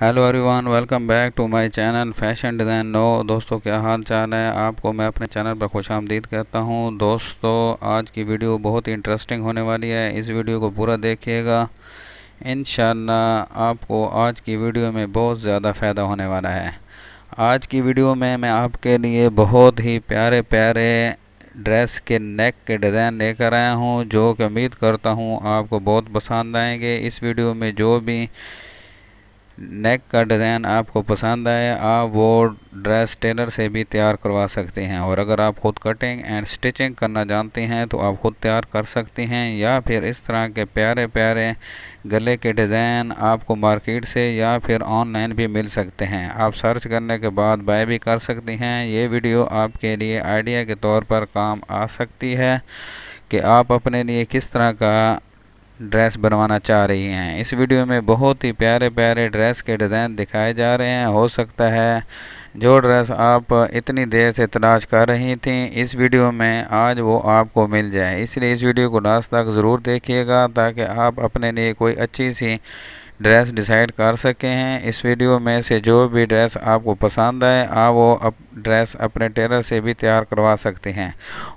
hello everyone welcome back to my channel fashion design no दोस्तों क्या हाल चाल है आपको मैं अपने चैनल पर खुश आमदीद कहता हूं दोस्तों आज की वीडियो बहुत ही इंटरेस्टिंग होने वाली है इस वीडियो को पूरा देखिएगा इन आपको आज की वीडियो में बहुत ज़्यादा फ़ायदा होने वाला है आज की वीडियो में मैं आपके लिए बहुत ही प्यारे प्यारे ड्रेस के नेक के डिज़ाइन लेकर आया हूँ जो कि उम्मीद करता हूँ आपको बहुत पसंद आएंगे इस वीडियो में जो भी नेक का डिज़ाइन आपको पसंद आए आप वो ड्रेस टेलर से भी तैयार करवा सकते हैं और अगर आप ख़ुद कटिंग एंड स्टिचिंग करना जानते हैं तो आप ख़ुद तैयार कर सकते हैं या फिर इस तरह के प्यारे प्यारे गले के डिज़ाइन आपको मार्केट से या फिर ऑनलाइन भी मिल सकते हैं आप सर्च करने के बाद बाय भी कर सकते हैं ये वीडियो आपके लिए आइडिया के तौर पर काम आ सकती है कि आप अपने लिए किस तरह का ड्रेस बनवाना चाह रही हैं इस वीडियो में बहुत ही प्यारे प्यारे ड्रेस के डिज़ाइन दिखाए जा रहे हैं हो सकता है जो ड्रेस आप इतनी देर से तलाश कर रही थी इस वीडियो में आज वो आपको मिल जाए इसलिए इस वीडियो को लास्ट तक ज़रूर देखिएगा ताकि आप अपने लिए कोई अच्छी सी ड्रेस डिसाइड कर सके हैं इस वीडियो में से जो भी ड्रेस आपको पसंद आए आप वो अप ड्रेस अपने टेलर से भी तैयार करवा सकते हैं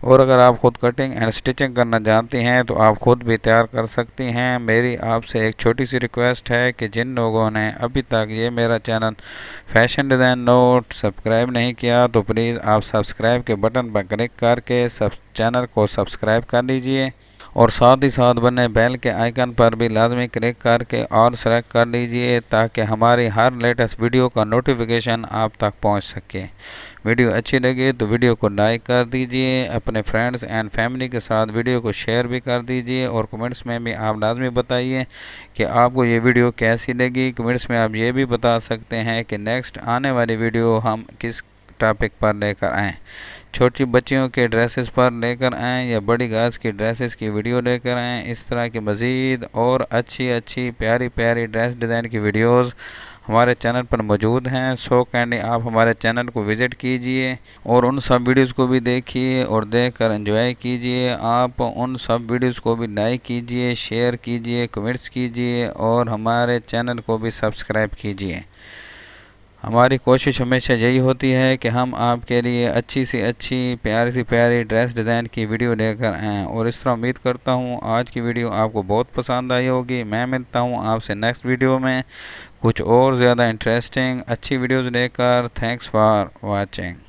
और अगर आप ख़ुद कटिंग एंड स्टिचिंग करना जानती हैं तो आप ख़ुद भी तैयार कर सकती हैं मेरी आपसे एक छोटी सी रिक्वेस्ट है कि जिन लोगों ने अभी तक ये मेरा channel fashion design note subscribe नहीं किया तो प्लीज़ आप सब्सक्राइब के बटन पर क्लिक करके सब चैनल को सब्सक्राइब कर लीजिए और साथ ही साथ बने बेल के आइकन पर भी लाजमी क्लिक करके और सेलेक्ट कर लीजिए ताकि हमारी हर लेटेस्ट वीडियो का नोटिफिकेशन आप तक पहुंच सके वीडियो अच्छी लगे तो वीडियो को लाइक कर दीजिए अपने फ्रेंड्स एंड फैमिली के साथ वीडियो को शेयर भी कर दीजिए और कमेंट्स में भी आप लाजमी बताइए कि आपको ये वीडियो कैसी लगी कमेंट्स में आप ये भी बता सकते हैं कि नेक्स्ट आने वाली वीडियो हम किस टॉपिक पर लेकर आएँ छोटी बच्चियों के ड्रेसेस पर लेकर आएँ या बड़ी गर्ल्स की ड्रेसेस की वीडियो लेकर आएँ इस तरह की मज़ीद और अच्छी अच्छी प्यारी प्यारी ड्रेस डिज़ाइन की वीडियोज़ हमारे चैनल पर मौजूद हैं सो कैंडी आप हमारे चैनल को विज़िट कीजिए और उन सब वीडियोज़ को भी देखिए और देख कर इंजॉय कीजिए आप उन सब वीडियोज़ को भी लाइक कीजिए शेयर कीजिए कमेंट्स कीजिए और हमारे चैनल को भी सब्सक्राइब कीजिए हमारी कोशिश हमेशा यही होती है कि हम आपके लिए अच्छी से अच्छी प्यारी सी प्यारी ड्रेस डिज़ाइन की वीडियो लेकर आएँ और इस तरह उम्मीद करता हूँ आज की वीडियो आपको बहुत पसंद आई होगी मैं मिलता हूँ आपसे नेक्स्ट वीडियो में कुछ और ज़्यादा इंटरेस्टिंग अच्छी वीडियोज़ लेकर थैंक्स फॉर वॉचिंग